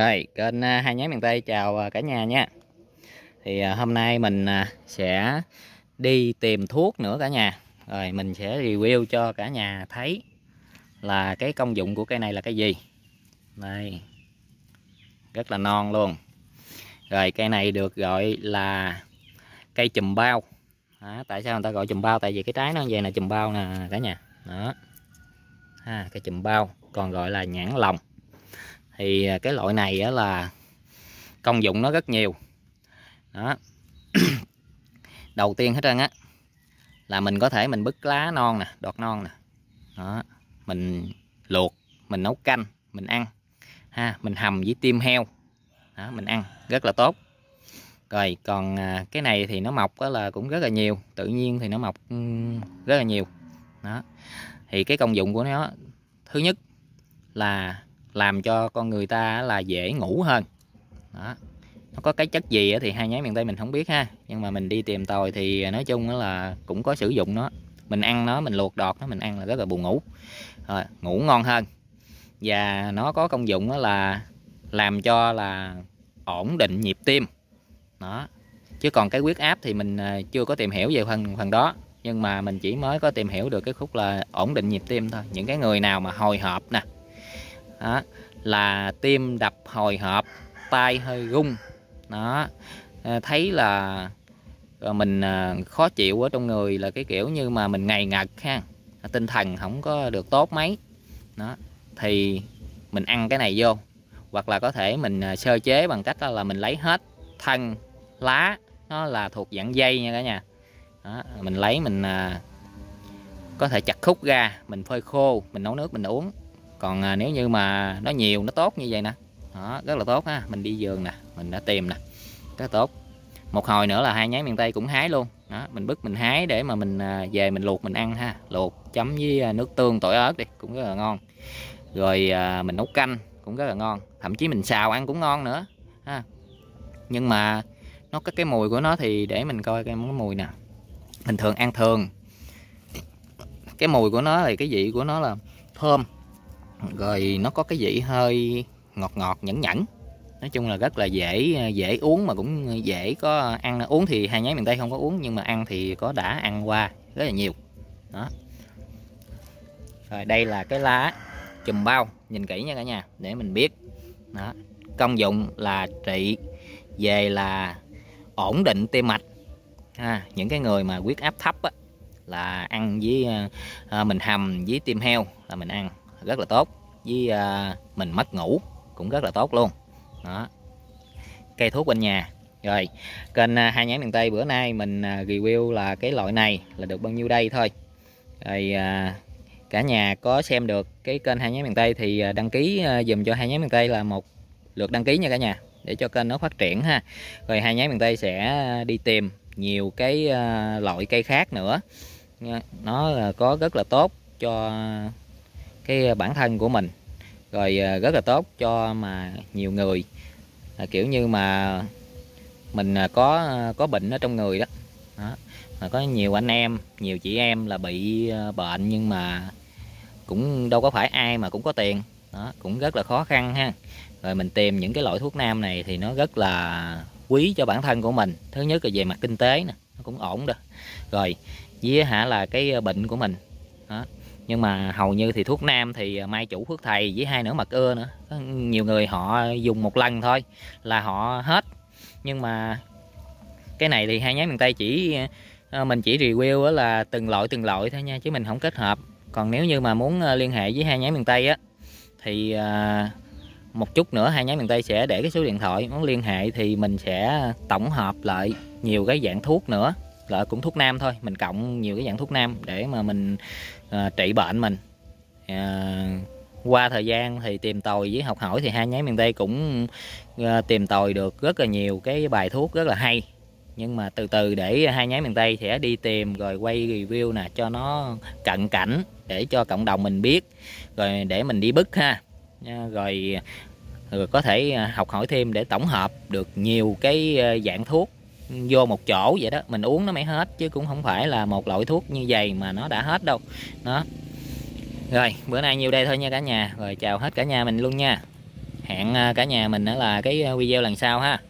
Rồi, kênh à, Hai Nhánh Miền Tây chào à, cả nhà nha Thì à, hôm nay mình sẽ đi tìm thuốc nữa cả nhà Rồi mình sẽ review cho cả nhà thấy là cái công dụng của cây này là cái gì Đây, rất là non luôn Rồi cây này được gọi là cây chùm bao à, Tại sao người ta gọi chùm bao? Tại vì cái trái nó về là chùm bao nè cả nhà Đó, à, cây chùm bao còn gọi là nhãn lòng thì à, cái loại này á là công dụng nó rất nhiều đó đầu tiên hết trơn á là mình có thể mình bứt lá non nè đọt non nè đó mình luộc mình nấu canh mình ăn ha mình hầm với tim heo đó, mình ăn rất là tốt rồi còn à, cái này thì nó mọc đó là cũng rất là nhiều tự nhiên thì nó mọc rất là nhiều đó thì cái công dụng của nó thứ nhất là làm cho con người ta là dễ ngủ hơn đó nó có cái chất gì thì hai nhái miền tây mình không biết ha nhưng mà mình đi tìm tòi thì à, nói chung là cũng có sử dụng nó mình ăn nó mình luộc đọt nó mình ăn là rất là buồn ngủ rồi, ngủ ngon hơn và nó có công dụng là làm cho là ổn định nhịp tim đó chứ còn cái huyết áp thì mình à, chưa có tìm hiểu về phần phần đó nhưng mà mình chỉ mới có tìm hiểu được cái khúc là ổn định nhịp tim thôi những cái người nào mà hồi hộp nè đó, là tim đập hồi hộp tay hơi rung đó à, thấy là à, mình à, khó chịu ở trong người là cái kiểu như mà mình ngày ngật ha tinh thần không có được tốt mấy đó thì mình ăn cái này vô hoặc là có thể mình sơ chế bằng cách là mình lấy hết thân lá nó là thuộc dạng dây nha cả nhà đó, mình lấy mình có thể chặt khúc ra mình phơi khô mình nấu nước mình uống còn à, nếu như mà nó nhiều nó tốt như vậy nè đó, rất là tốt ha mình đi vườn nè mình đã tìm nè rất tốt một hồi nữa là hai nhánh miền tây cũng hái luôn đó, mình bứt mình hái để mà mình à, về mình luộc mình ăn ha luộc chấm với à, nước tương tỏi ớt đi cũng rất là ngon rồi à, mình nấu canh cũng rất là ngon thậm chí mình xào ăn cũng ngon nữa ha nhưng mà nó có cái mùi của nó thì để mình coi cái mùi nè bình thường ăn thường cái mùi của nó thì cái vị của nó là thơm rồi nó có cái vị hơi ngọt ngọt nhẫn nhẫn nói chung là rất là dễ dễ uống mà cũng dễ có ăn uống thì hai nhái miền tây không có uống nhưng mà ăn thì có đã ăn qua rất là nhiều đó rồi đây là cái lá chùm bao nhìn kỹ nha cả nhà để mình biết đó công dụng là trị về là ổn định tim mạch ha những cái người mà huyết áp thấp á, là ăn với à, mình hầm với tim heo là mình ăn rất là tốt với à, mình mất ngủ cũng rất là tốt luôn đó cây thuốc bên nhà rồi kênh à, hai nhãn miền tây bữa nay mình à, review là cái loại này là được bao nhiêu đây thôi rồi à, cả nhà có xem được cái kênh hai nhãn miền tây thì à, đăng ký à, dùm cho hai nhãn miền tây là một lượt đăng ký nha cả nhà để cho kênh nó phát triển ha rồi hai nhãn miền tây sẽ à, đi tìm nhiều cái à, loại cây khác nữa nó là có rất là tốt cho cái ờ, bản thân của mình rồi ờ, rất là tốt cho mà nhiều người à, kiểu như mà mình có có bệnh ở trong người đó, đó. Mà có nhiều anh em nhiều chị em là bị bệnh nhưng mà cũng đâu có phải ai mà cũng có tiền đó cũng rất là khó khăn ha rồi mình tìm những cái loại thuốc nam này thì nó rất là quý cho bản thân của mình thứ nhất là về mặt kinh tế nè nó cũng ổn đó rồi với hả là cái bệnh của mình đó nhưng mà hầu như thì thuốc nam thì à, mai chủ phước thầy với hai nữa mật ưa nữa có nhiều người họ dùng một lần thôi là họ hết nhưng mà cái này thì hai nhánh miền tây chỉ à, à, mình chỉ review là từng loại từng loại thôi nha chứ mình không kết hợp còn nếu như mà muốn liên hệ với hai nhánh miền tây á thì một chút nữa hai nhánh miền tây sẽ để cái số điện thoại muốn liên hệ thì mình sẽ tổng hợp lại nhiều cái dạng thuốc nữa là cũng thuốc nam thôi mình cộng nhiều cái dạng thuốc nam để mà mình à, trị bệnh mình à, qua thời gian thì tìm tòi với học hỏi thì hai nháy miền tây cũng à, tìm tòi được rất là nhiều cái bài thuốc rất là hay nhưng mà từ từ để hai nháy miền tây sẽ đi tìm rồi quay review nè cho nó cận cảnh để cho cộng đồng mình biết rồi để mình đi bức ha à, rồi rồi có thể à, học hỏi thêm để tổng hợp được nhiều cái à, dạng thuốc vô một chỗ vậy đó mình uống nó mới hết chứ cũng không phải là một loại thuốc như vậy mà nó đã hết đâu đó rồi bữa nay nhiêu đây thôi nha cả nhà rồi chào hết cả nhà mình luôn nha hẹn à, cả nhà mình là cái à, video lần sau ha